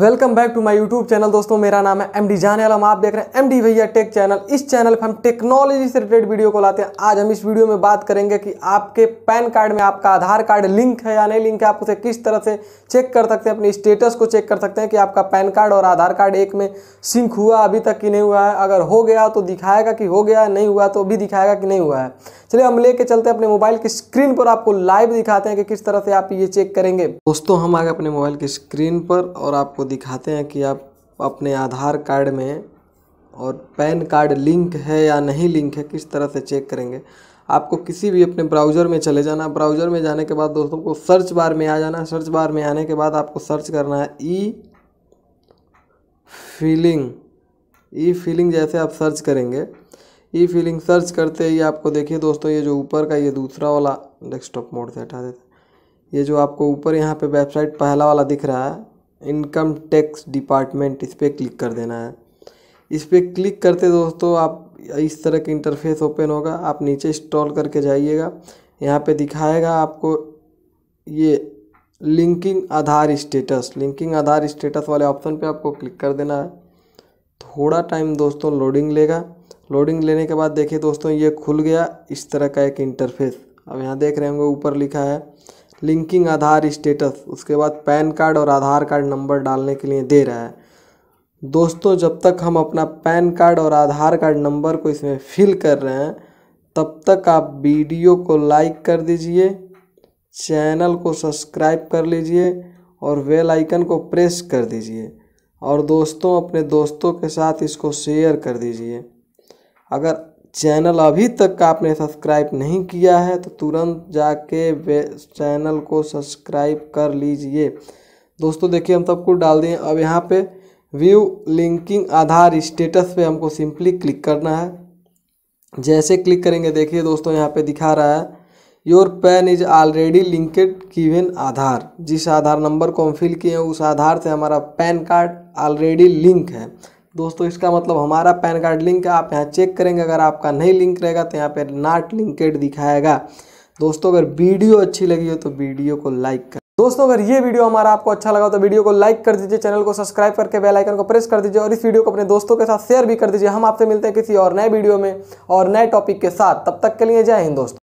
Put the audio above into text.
welcome back to my YouTube channel दोस्तों मेरा नाम है एम डी जाने वाला आप देख रहे हैं एम डी भैया टेक चैनल इस चैनल पर हम टेक्नोलॉजी से रिलेटेड वीडियो को लाते हैं आज हम इस वीडियो में बात करेंगे कि आपके पैन कार्ड में आपका आधार कार्ड लिंक है या नहीं लिंक है आप उसे किस तरह से चेक कर सकते हैं अपने स्टेटस को चेक कर सकते हैं कि आपका पैन कार्ड और आधार कार्ड एक में सिंक हुआ अभी तक कि नहीं हुआ है अगर हो गया तो दिखाएगा कि हो गया नहीं हुआ तो भी दिखाएगा कि नहीं हुआ है चलिए हम लेके चलते हैं अपने मोबाइल की स्क्रीन पर आपको लाइव दिखाते हैं कि किस तरह से आप ये चेक करेंगे दोस्तों हम आगे अपने मोबाइल की स्क्रीन पर और आपको दिखाते हैं कि आप अपने आधार कार्ड में और पैन कार्ड लिंक है या नहीं लिंक है किस तरह से चेक करेंगे आपको किसी भी अपने ब्राउज़र में चले जाना ब्राउज़र में जाने के बाद दोस्तों को सर्च बार में आ जाना सर्च बार में आने के बाद आपको सर्च करना है ई फीलिंग ई फीलिंग जैसे आप सर्च करेंगे ई फीलिंग सर्च करते ही आपको देखिए दोस्तों ये जो ऊपर का ये दूसरा वाला डेस्कटॉप मोड से हटा देते ये जो आपको ऊपर यहाँ पे वेबसाइट पहला वाला दिख रहा है इनकम टैक्स डिपार्टमेंट इस पर क्लिक कर देना है इस पर क्लिक करते दोस्तों आप इस तरह का इंटरफेस ओपन होगा आप नीचे इंस्टॉल करके जाइएगा यहाँ पे दिखाएगा आपको ये linking Aadhaar status linking Aadhaar status वाले ऑप्शन पे आपको क्लिक कर देना है थोड़ा टाइम दोस्तों लोडिंग लेगा लोडिंग लेने के बाद देखिए दोस्तों ये खुल गया इस तरह का एक इंटरफेस अब यहाँ देख रहे होंगे ऊपर लिखा है लिंकिंग आधार स्टेटस उसके बाद पैन कार्ड और आधार कार्ड नंबर डालने के लिए दे रहा है दोस्तों जब तक हम अपना पैन कार्ड और आधार कार्ड नंबर को इसमें फिल कर रहे हैं तब तक आप वीडियो को लाइक कर दीजिए चैनल को सब्सक्राइब कर लीजिए और वेल आइकन को प्रेस कर दीजिए और दोस्तों अपने दोस्तों के साथ इसको शेयर कर दीजिए अगर चैनल अभी तक का आपने सब्सक्राइब नहीं किया है तो तुरंत जाके चैनल को सब्सक्राइब कर लीजिए दोस्तों देखिए हम सबको डाल दिए अब यहाँ पे व्यू लिंकिंग आधार स्टेटस पे हमको सिंपली क्लिक करना है जैसे क्लिक करेंगे देखिए दोस्तों यहाँ पे दिखा रहा है your PAN is already linked given Aadhaar जिस आधार नंबर को हम फिल किए हैं उस आधार से हमारा पैन कार्ड ऑलरेडी लिंक है दोस्तों इसका मतलब हमारा पैन कार्ड लिंक है आप यहाँ चेक करेंगे अगर आपका नहीं लिंक रहेगा तो यहाँ पे नॉट लिंकेड दिखाएगा दोस्तों अगर वीडियो अच्छी लगी हो तो वीडियो को लाइक कर दोस्तों अगर ये वीडियो हमारा आपको अच्छा लगा तो वीडियो को लाइक कर दीजिए चैनल को सब्सक्राइब करके बेल आइकन को प्रेस कर दीजिए और इस वीडियो को अपने दोस्तों के साथ शेयर भी कर दीजिए हम आपसे मिलते हैं किसी और नए वीडियो में और नए टॉपिक के साथ तब तक के लिए जय हिंद दोस्तों